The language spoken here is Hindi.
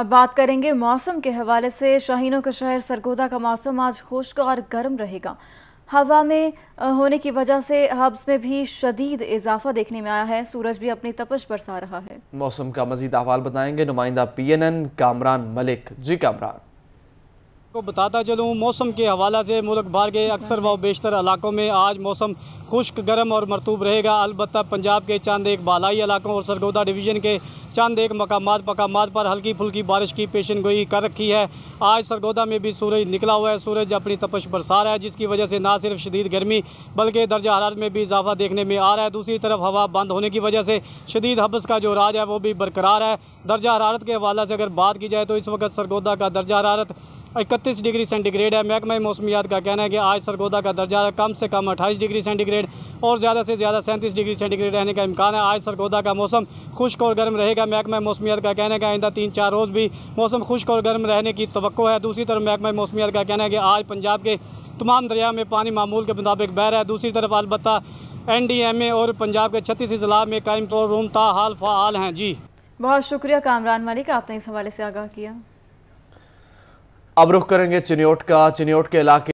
अब बात करेंगे मौसम के हवाले से शाहीनों का शहर सरगोदा का मौसम आज खुश्क और गर्म रहेगा हवा में होने की वजह से हब्स में भी शदीद इजाफा देखने में आया है सूरज भी अपनी तपश बरसा रहा है मौसम का मजीद अहवाल बताएंगे नुमाइंदा P N N Kamran Malik ji Kamran आपको बताता चलूँ मौसम के हवाला से मुल्क भर के अक्सर व बेशतर इलाकों में आज मौसम खुश्क गर्म और मरतूब रहेगा अलबत् पंजाब के चंद एक बालाई इलाकों और सरगोदा डिवीज़न के चंद एक मकाम मकाम पर हल्की फुल्की बारिश की पेशन गोई कर रखी है आज सरगोदा में भी सूरज निकला हुआ है सूरज अपनी तपश बरसा रहा है जिसकी वजह से ना सिर्फ शदीद गर्मी बल्कि दर्जा हरारत में भी इजाफा देखने में आ रहा है दूसरी तरफ हवा बंद होने की वजह से शदीद हबस का जो राज है वो भी बरकरार है दर्जा हरारत के हवाले से अगर बात की जाए तो इस वक्त सरगोदा का दर्जा हरारत इकतीस डिग्री सेंटीग्रेड है महकमा मौसमियात का कहना है कि आज सरगोदा का दर्जा कम से कम अट्ठाईस डिग्री सेंटीग्रेड और ज़्यादा से ज़्यादा सैंतीस डिग्री सेंटीग्रेड रहने का इम्कान है आज सरगोदा का मौसम खुश्क और गर्म रहेगा महकमा मौसमियात का कहना है कि आइंदा तीन चार रोज़ भी मौसम खुश्क और गर्म रहने की तो है दूसरी तरफ महकमा मौसमियात का कहना है कि आज पंजाब के तमाम दरिया में पानी मामूल के मुताबिक बह रहा है दूसरी तरफ एम ए और पंजाब के छत्तीस अजला में कायम रूम था हाल फ़ाल हैं जी बहुत शुक्रिया कामरान मलिक आपने इस हवाले से आगाह किया अब रुख करेंगे चिन्होट का चिन्योट के इलाके